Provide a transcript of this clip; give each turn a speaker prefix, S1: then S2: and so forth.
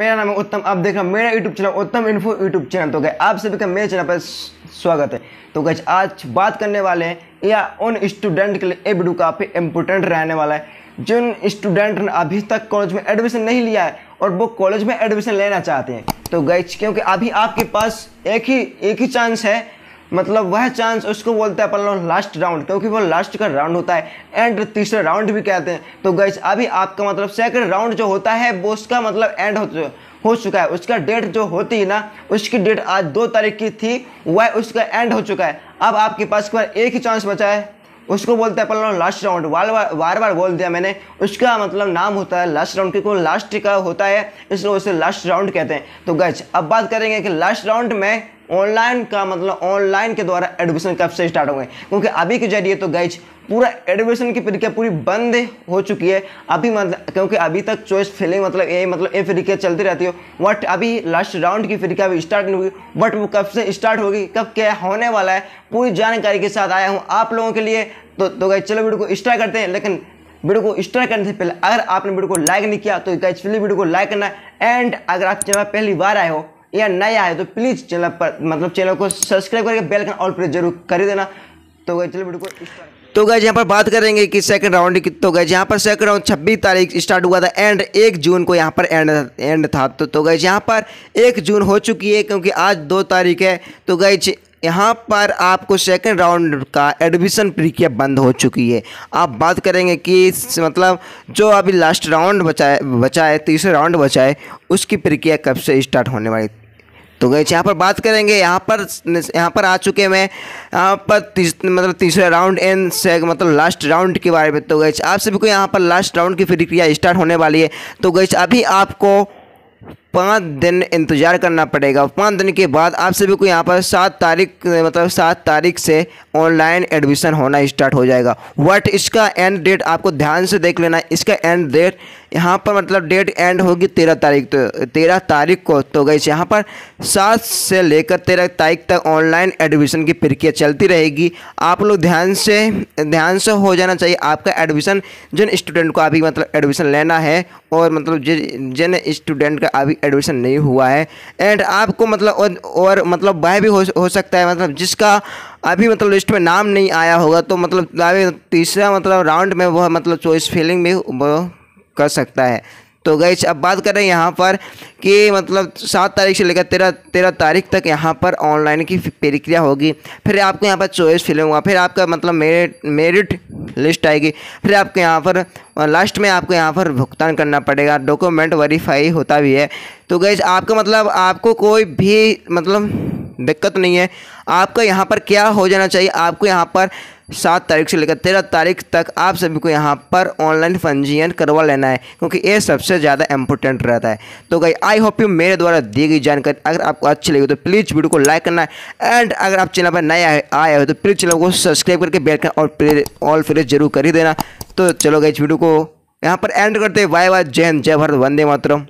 S1: मेरा नाम है उत्तम आप देख रहे मेरा YouTube channel Uttam info YouTube channel तो गए आप सभी का मेरे चैनल पर स्वागत है तो गए आज बात करने वाले हैं या उन स्टूडेंट के लिए ये वीडियो काफ़ी इम्पोर्टेंट रहने वाला है जिन स्टूडेंट ने अभी तक कॉलेज में एडमिशन नहीं लिया है और वो कॉलेज में एडमिशन लेना चाहते हैं तो गए क्योंकि अभी आपके पास एक ही एक ही चांस है मतलब वह चांस उसको बोलते हैं अपन लोग लास्ट राउंड क्योंकि वो लास्ट का राउंड होता है एंड तीसरा राउंड भी कहते हैं तो गैस अभी आपका मतलब सेकंड राउंड जो होता है वो उसका मतलब एंड हो हो चुका है उसका डेट जो होती है ना उसकी डेट आज दो तारीख की थी वह उसका एंड हो चुका है अब आपके पास एक ही चांस बचा है उसको बोलते हैं अपन लास्ट राउंड बार बार बार बार बोल दिया मैंने उसका मतलब नाम होता है लास्ट राउंड क्योंकि लास्ट का होता है इसलिए उसे लास्ट राउंड कहते हैं तो गज अब बात करेंगे कि लास्ट राउंड में ऑनलाइन का मतलब ऑनलाइन के द्वारा एडमिशन कब से स्टार्ट होंगे क्योंकि अभी के जरिए तो गैच पूरा एडमिशन की प्रक्रिया पूरी बंद हो चुकी है अभी मतलब क्योंकि अभी तक चॉइस फिलिंग मतलब ये मतलब ये प्रक्रिया चलती रहती हो बट अभी लास्ट राउंड की प्रक्रिया अभी स्टार्ट नहीं हुई बट वो कब से स्टार्ट होगी कब क्या होने वाला है पूरी जानकारी के साथ आया हूँ आप लोगों के लिए तो, तो गई चलो वीडियो को स्टार्ट करते हैं लेकिन वीडियो को स्टार्ट करने से पहले अगर आपने वीडियो को लाइक नहीं किया तो गाइज वीडियो को लाइक करना एंड अगर आप चैनल पहली बार आए हो या नया है तो प्लीज़ चैनल पर मतलब चैनल को सब्सक्राइब करके बेल का ऑल प्रेस जरूर कर देना तो चलो वीडियो को तो गए यहाँ पर बात करेंगे कि सेकंड राउंड की तो गए यहाँ पर सेकंड राउंड 26 तारीख स्टार्ट हुआ था एंड एक जून को यहाँ पर एंड एंड था तो तो गए यहाँ पर एक जून हो चुकी है क्योंकि आज दो तारीख है तो गए यहाँ पर आपको सेकंड राउंड का एडमिशन प्रक्रिया बंद हो चुकी है आप बात करेंगे कि मतलब जो अभी लास्ट राउंड बचाए बचाए तीसरे राउंड बचाए उसकी प्रक्रिया कब से स्टार्ट होने वाली तो गए यहाँ पर बात करेंगे यहाँ पर यहाँ पर आ चुके मैं यहाँ पर तीस, मतलब तीसरे राउंड एंड से मतलब लास्ट राउंड के बारे में तो गए आप सभी को यहाँ पर लास्ट राउंड की प्रक्रिया स्टार्ट होने वाली है तो गई अभी आपको पाँच दिन इंतज़ार करना पड़ेगा पाँच दिन के बाद आप सभी को यहाँ पर सात तारीख मतलब सात तारीख से ऑनलाइन एडमिशन होना स्टार्ट हो जाएगा वट इसका एंड डेट आपको ध्यान से देख लेना इसका एंड डेट यहाँ पर मतलब डेट एंड होगी तेरह तारीख तो तेरह तारीख को तो गई यहाँ पर सात से लेकर तेरह तारीख तक ऑनलाइन एडमिशन की प्रक्रिया चलती रहेगी आप लोग ध्यान से ध्यान से हो जाना चाहिए आपका एडमिशन जिन स्टूडेंट को अभी मतलब एडमिशन लेना है और मतलब जिन स्टूडेंट का अभी एडमिशन नहीं हुआ है एंड आपको मतलब और, और मतलब वह भी हो, हो सकता है मतलब जिसका अभी मतलब लिस्ट में नाम नहीं आया होगा तो मतलब तीसरा मतलब राउंड में वह मतलब चॉइस फीलिंग भी कर सकता है तो गई अब बात करें यहाँ पर कि मतलब सात तारीख से लेकर तेरह तेरह तारीख तक यहाँ पर ऑनलाइन की प्रक्रिया होगी फिर आपको यहाँ पर चॉइस फिल होगा फिर आपका मतलब मेरिट मेरिट लिस्ट आएगी फिर आपको यहाँ पर लास्ट में आपको यहाँ पर भुगतान करना पड़ेगा डॉक्यूमेंट वेरीफाई होता भी है तो गई आपका मतलब आपको कोई भी मतलब दिक्कत नहीं है आपका यहाँ पर क्या हो जाना चाहिए आपको यहाँ पर सात तारीख से लेकर तेरह तारीख तक आप सभी को यहाँ पर ऑनलाइन पंजीयन करवा लेना है क्योंकि ये सबसे ज़्यादा इंपॉर्टेंट रहता है तो गई आई होप यू मेरे द्वारा दी गई जानकारी अगर आपको अच्छी लगी तो प्लीज़ वीडियो को लाइक करना एंड अगर आप चैनल पर नए आए हो तो प्लीज़ चैनल को सब्सक्राइब करके बेल करना और ऑल प्रेस जरूर कर ही देना तो चलो गई इस वीडियो को यहाँ पर एंड करते बाय बाय जय हिंद जय भारत वंदे मातरम